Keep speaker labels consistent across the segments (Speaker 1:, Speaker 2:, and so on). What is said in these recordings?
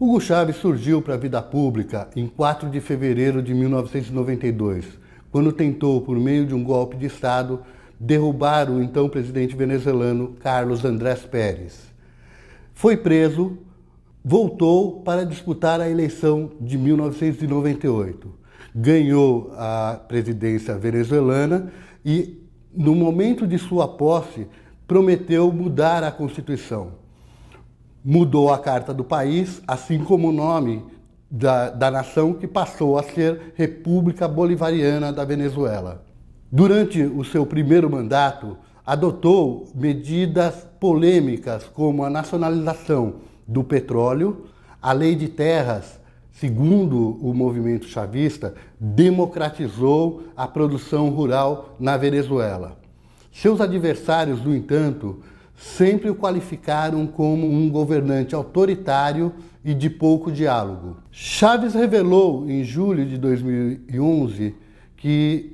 Speaker 1: Hugo Chaves surgiu para a vida pública em 4 de fevereiro de 1992, quando tentou, por meio de um golpe de Estado, derrubar o então presidente venezuelano Carlos Andrés Pérez. Foi preso, voltou para disputar a eleição de 1998. Ganhou a presidência venezuelana e, no momento de sua posse, prometeu mudar a Constituição mudou a Carta do país, assim como o nome da, da nação que passou a ser República Bolivariana da Venezuela. Durante o seu primeiro mandato, adotou medidas polêmicas como a nacionalização do petróleo, a lei de terras, segundo o movimento chavista, democratizou a produção rural na Venezuela. Seus adversários, no entanto, sempre o qualificaram como um governante autoritário e de pouco diálogo. Chaves revelou em julho de 2011 que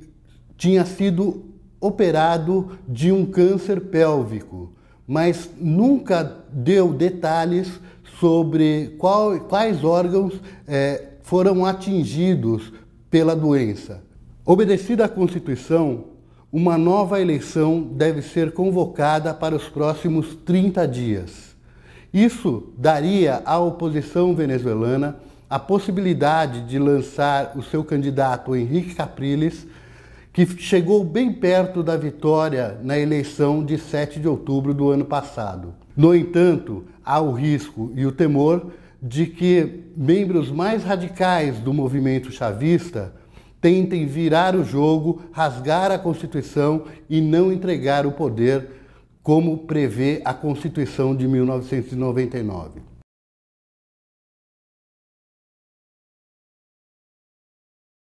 Speaker 1: tinha sido operado de um câncer pélvico, mas nunca deu detalhes sobre qual, quais órgãos é, foram atingidos pela doença. Obedecida à Constituição, uma nova eleição deve ser convocada para os próximos 30 dias. Isso daria à oposição venezuelana a possibilidade de lançar o seu candidato Henrique Capriles, que chegou bem perto da vitória na eleição de 7 de outubro do ano passado. No entanto, há o risco e o temor de que membros mais radicais do movimento chavista tentem virar o jogo, rasgar a Constituição e não entregar o poder como prevê a Constituição de 1999.